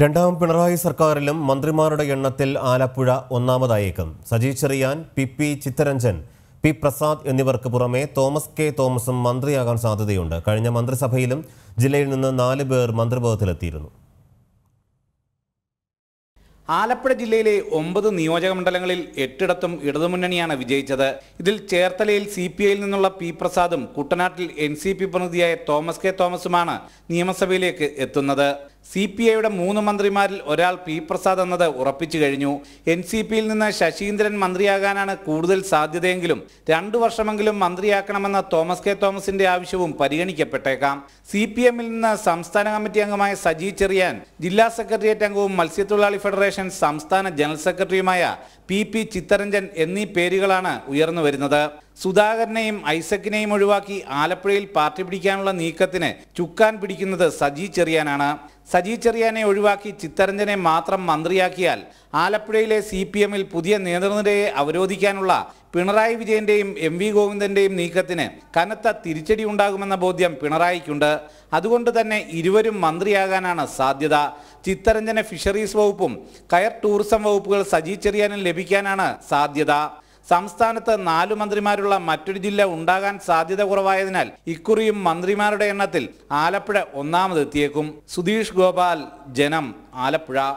രണ്ടാം പിണറായി സർക്കാരിലും മന്ത്രിമാരുടെ എണ്ണത്തിൽ ആലപ്പുഴ ഒന്നാമതായേക്കും സജി ചെറിയാൻ പി പി ചിത്തരഞ്ജൻ പി പ്രസാദ് എന്നിവർക്ക് പുറമെ തോമസ് കെ തോമസും മന്ത്രിയാകാൻ സാധ്യതയുണ്ട് കഴിഞ്ഞ മന്ത്രിസഭയിലും ജില്ലയിൽ നിന്ന് നാല് പേർ മന്ത്രിപദത്തിലെത്തിയിരുന്നു ആലപ്പുഴ ജില്ലയിലെ ഒമ്പത് നിയോജക മണ്ഡലങ്ങളിൽ എട്ടിടത്തും ഇടതുമുന്നണിയാണ് വിജയിച്ചത് ഇതിൽ ചേർത്തലയിൽ സി പി ഐയിൽ നിന്നുള്ള പി പ്രസാദും കുട്ടനാട്ടിൽ എൻ സി പി പ്രതിനിധിയായ തോമസ് കെ തോമസുമാണ് നിയമസഭയിലേക്ക് എത്തുന്നത് സി പി ഐയുടെ മൂന്ന് മന്ത്രിമാരിൽ ഒരാൾ പി പ്രസാദ് എന്നത് ഉറപ്പിച്ചു കഴിഞ്ഞു എൻ സി പിയിൽ നിന്ന് ശശീന്ദ്രൻ മന്ത്രിയാകാനാണ് കൂടുതൽ സാധ്യതയെങ്കിലും രണ്ടു വർഷമെങ്കിലും മന്ത്രിയാക്കണമെന്ന തോമസ് കെ തോമസിന്റെ ആവശ്യവും പരിഗണിക്കപ്പെട്ടേക്കാം സി പി എമ്മിൽ നിന്ന് സംസ്ഥാന കമ്മിറ്റി അംഗമായ സജി ചെറിയാൻ ജില്ലാ സെക്രട്ടേറിയറ്റ് അംഗവും മത്സ്യത്തൊഴിലാളി ഫെഡറേഷൻ സംസ്ഥാന ജനറൽ സെക്രട്ടറിയുമായ പി പി ചിത്തരഞ്ജൻ എന്നീ പേരുകളാണ് ഉയർന്നു വരുന്നത് സുധാകരനെയും ഐസക്കിനെയും ഒഴിവാക്കി ആലപ്പുഴയിൽ പാർട്ടി പിടിക്കാനുള്ള നീക്കത്തിന് ചുക്കാൻ പിടിക്കുന്നത് സജി ചെറിയാനാണ് സജി ചെറിയാനെ ഒഴിവാക്കി ചിത്തരഞ്ജനെ മാത്രം മന്ത്രിയാക്കിയാൽ ആലപ്പുഴയിലെ സി പി എമ്മിൽ പുതിയ നേതൃനിരയെ അവരോധിക്കാനുള്ള പിണറായി വിജയന്റെയും എം വി ഗോവിന്ദന്റെയും നീക്കത്തിന് കനത്ത തിരിച്ചടി ഉണ്ടാകുമെന്ന ബോധ്യം പിണറായിക്കുണ്ട് അതുകൊണ്ട് തന്നെ ഇരുവരും മന്ത്രിയാകാനാണ് സാധ്യത ചിത്തരഞ്ജന ഫിഷറീസ് വകുപ്പും കയർ ടൂറിസം വകുപ്പുകൾ സജി ചെറിയാനും ലഭിക്കാനാണ് സാധ്യത സംസ്ഥാനത്ത് നാലു മന്ത്രിമാരുള്ള മറ്റൊരു ജില്ല ഉണ്ടാകാൻ സാധ്യത കുറവായതിനാൽ ഇക്കുറിയും മന്ത്രിമാരുടെ എണ്ണത്തിൽ ആലപ്പുഴ ഒന്നാമതെത്തിയേക്കും സുധീഷ് ഗോപാൽ ജനം ആലപ്പുഴ